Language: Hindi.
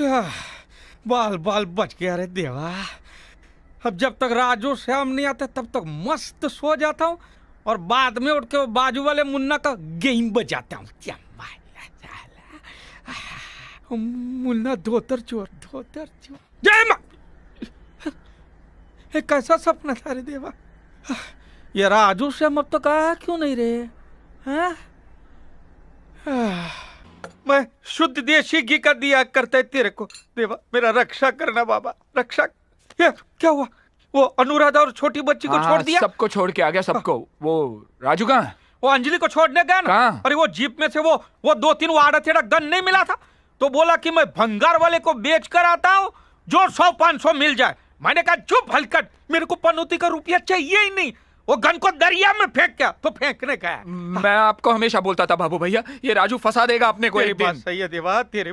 बाल बाल बच गया रे देवा अब जब तक राजू श्याम नहीं आते तब तक मस्त सो जाता हूँ और बाद में उठ के बाजू वाले मुन्ना का गेम बजाता हूँ क्या मुन्ना धोतर चोर धोतर चोर जय माँ कैसा सपना था रे देवा ये राजू श्याम अब तक तो आया क्यों नहीं रहे हैं मैं शुद्ध देशी घी का दिया करता है तेरे को देवा मेरा रक्षा करना बाबा रक्षा ये, क्या हुआ वो अनुराधा और छोटी बच्ची को छोड़ हाँ, दिया सबको छोड़ के आ गया सबको वो राजू कहाँ वो अंजलि को छोड़ने गया ना अरे वो जीप में से वो वो दो तीन वो आड़ा तेरा गन नहीं मिला था तो बोला कि मैं भंगार वाले को बेच कर आता हूँ जो सौ पाँच सौ मिल जाए मैंने कहा चुप हलकट मेरे को पनौती का रुपया चाहिए ही नहीं वो गन को दरिया में फेंक क्या तो फेंकने का है मैं आपको हमेशा बोलता था बाबू भैया ये राजू फंसा देगा अपने को एक बात सही है देवा तेरे